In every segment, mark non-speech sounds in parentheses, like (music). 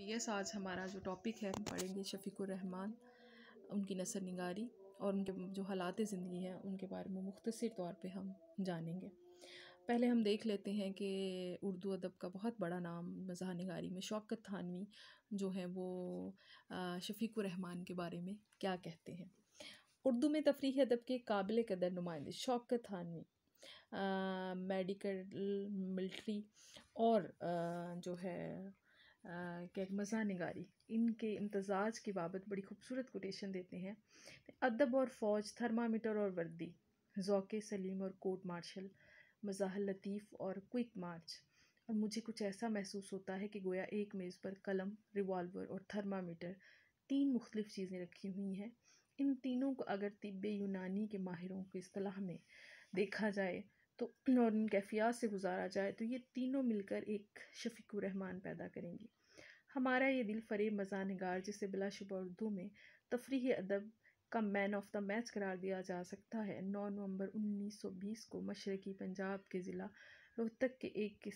BS आज हमारा जो टॉपिक है हम पढ़ेंगे रहमान उनकी नसर निगारी और उनके जो हालात ज़िंदगी हैं उनके बारे में मुख्तर तौर पे हम जानेंगे पहले हम देख लेते हैं कि उर्दू अदब का बहुत बड़ा नाम मजा निगारी में शौकत थानवी जो है वो रहमान के बारे में क्या कहते हैं उर्दू में तफरी अदब के काबिल कदर नुमाइंदे शौकत थानवी मेडिकल मिल्ट्री और आ, जो है क्या मज़ा निगारी इनके इम्तजाज की बाबत बड़ी खूबसूरत कोटेशन देते हैं अदब और फ़ौज थर्मामीटर और वर्दी जौके सलीम और कोर्ट मार्शल मज़ाह लतीफ़ और क्विक मार्च और मुझे कुछ ऐसा महसूस होता है कि गोया एक मेज़ पर कलम रिवॉल्वर और थर्मामीटर तीन मुख्तफ़ चीज़ें रखी हुई हैं इन तीनों को अगर तिब यूनानी के माहिरों की असलाह में देखा जाए तो और इन कैफियात से गुजारा जाए तो ये तीनों मिलकर एक शफीक रहमान पैदा करेंगी हमारा ये दिल फरेब मज़ा नगार जिसे बिलाशुबा उर्दू में तफरी अदब का मैन ऑफ द मैच करार दिया जा सकता है नौ नवंबर 1920 को मशरकी पंजाब के ज़िला रोहतक के एक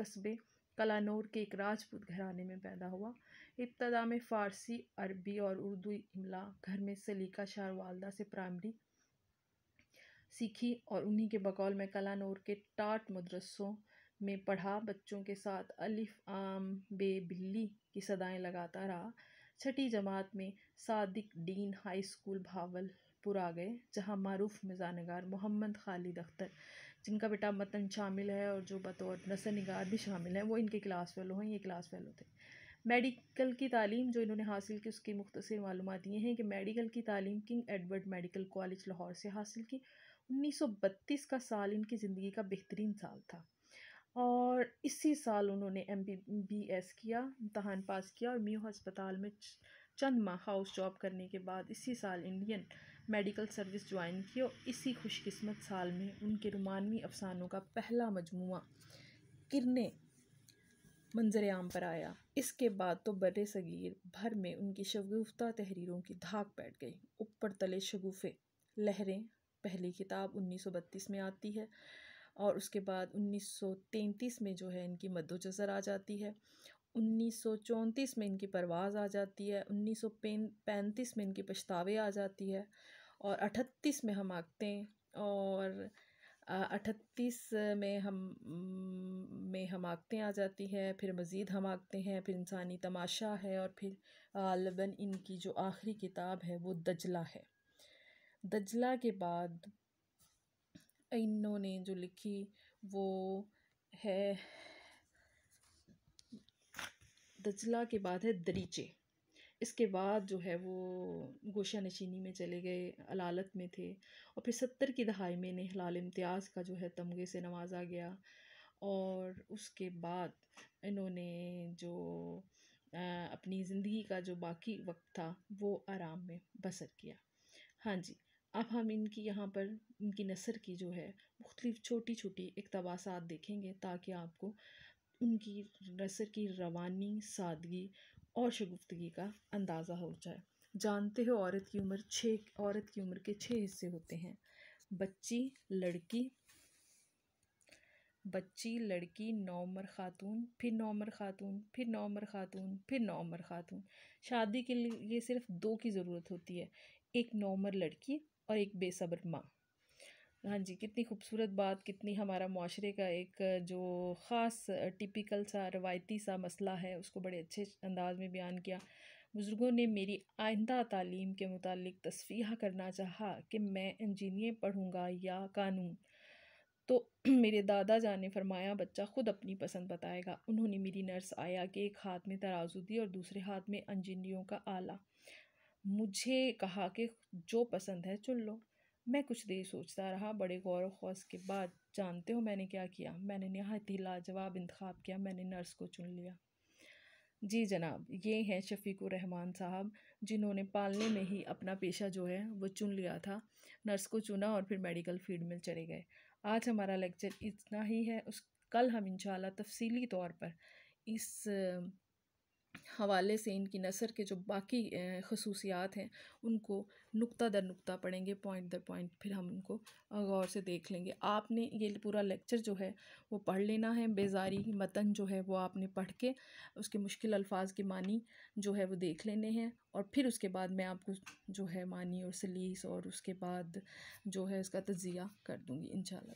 कस्बे कलानोर के एक राजपूत घराने में पैदा हुआ इब्तदा में फ़ारसी अरबी और उर्दू इमला घर में सलीका शार वालदा से प्राइमरी सीखी और उन्हीं के बकौल कला कलानौर के टाट मदरसों में पढ़ा बच्चों के साथ अलिफ आम बे बिल्ली की सदाएं लगाता रहा छठी जमात में Sadiq Dane high school Bahawalpur आ गए जहाँ मरूफ नगार मोहम्मद खालिद अख्तर जिनका बेटा मतन शामिल है और जो बतौर नसर नगार भी शामिल है वो इनके क्लास फेलो हैं ये क्लास फेलो थे मेडिकल की तालीम जो इन्होंने हासिल की उसकी मुख्तर मालूम ये हैं कि मेडिकल की तालीम King Edward medical college Lahore से हासिल की 1932 का साल इनकी ज़िंदगी का बेहतरीन साल था और इसी साल उन्होंने एम बी एस किया इम्तहान पास किया और म्यू अस्पताल में चंद माह हाउस जॉब करने के बाद इसी साल इंडियन मेडिकल सर्विस ज्वाइन की और इसी खुशकिस्मत साल में उनके रोमानवी अफसानों का पहला मजमु किरने मंजर आम पर आया इसके बाद तो बर सगीर भर में उनकी शगुफ्ता तहरीरों की धाक बैठ गई ऊपर तले शगुफे लहरें पहली किताब 1932 में आती है और उसके बाद 1933 में जो है इनकी मद्दो आ जाती है 1934 में इनकी परवाज़ आ जाती है 1935 में इनकी पछतावे आ जाती है और अठतीस में हम आगते हैं और अठतीस में हम में हम आगते आ जाती हैं फिर मज़ीद हम आगते हैं फिर इंसानी तमाशा है और फिर लबन इनकी जो आखिरी किताब है वो दजला है दजला के बाद इन्होंने जो लिखी वो है दजला के बाद है दरीचे इसके बाद जो है वो गोशा नशीनी में चले गए अलालत में थे और फिर सत्तर की दहाई में इन्हें हलाल इम्तियाज़ का जो है तमगे से नवाजा गया और उसके बाद इन्होंने जो अपनी ज़िंदगी का जो बाकी वक्त था वो आराम में बसर किया हाँ जी अब हम इनकी यहाँ पर इनकी नसर की जो है मुख्तलिफ छोटी छोटी इकतबासात देखेंगे ताकि आपको उनकी नसर की रवानी सादगी और शगुफ्तगी का अंदाज़ा हो जाए जानते हो औरत की उम्र छः औरत की उम्र के छः हिस्से होते हैं बच्ची लड़की बच्ची लड़की नौमर खातून फिर नौमर खातून फिर नौमर खातून फिर नौमर खातून शादी के लिए सिर्फ दो की ज़रूरत होती है एक नौमर लड़की और एक बेसब्र माँ हाँ जी कितनी खूबसूरत बात कितनी हमारा माशरे का एक जो ख़ास टिपिकल सा रवायती सा मसला है उसको बड़े अच्छे अंदाज में बयान किया बुज़ुर्गों ने मेरी आइंदा तालीम के मुतालिक तस्फीह करना चाहा कि मैं इंजीनियर पढ़ूँगा या कानून तो (clears throat) मेरे दादा जान ने फरमाया बच्चा ख़ुद अपनी पसंद बताएगा उन्होंने मेरी नर्स आया के एक हाथ में तराजू दी और दूसरे हाथ में इंजीनियरों का आला मुझे कहा कि जो पसंद है चुन लो मैं कुछ देर सोचता रहा बड़े गौर खौस के बाद जानते हो मैंने क्या किया मैंने नहायत ही लाजवाब इंतखब किया मैंने नर्स को चुन लिया जी जनाब ये हैं रहमान साहब जिन्होंने पालने में ही अपना पेशा जो है वो चुन लिया था नर्स को चुना और फिर मेडिकल फील्ड में चले गए आज हमारा लेक्चर इतना ही है उस कल हम इन तफसीली तौर पर इस हवाले से इनकी नसर के जो बाकी खसूसियात हैं उनको नुक्ता दर नुक्ता पढ़ेंगे पॉइंट दर पॉइंट फिर हम उनको गौर से देख लेंगे आपने ये पूरा लेक्चर जो है वो पढ़ लेना है बेजारी मतन जो है वो आपने पढ़ के उसके मुश्किल अल्फाज के मानी जो है वो देख लेने हैं और फिर उसके बाद मैं आपको जो है मानी और सलीस और उसके बाद जो है उसका तजिया कर दूँगी इन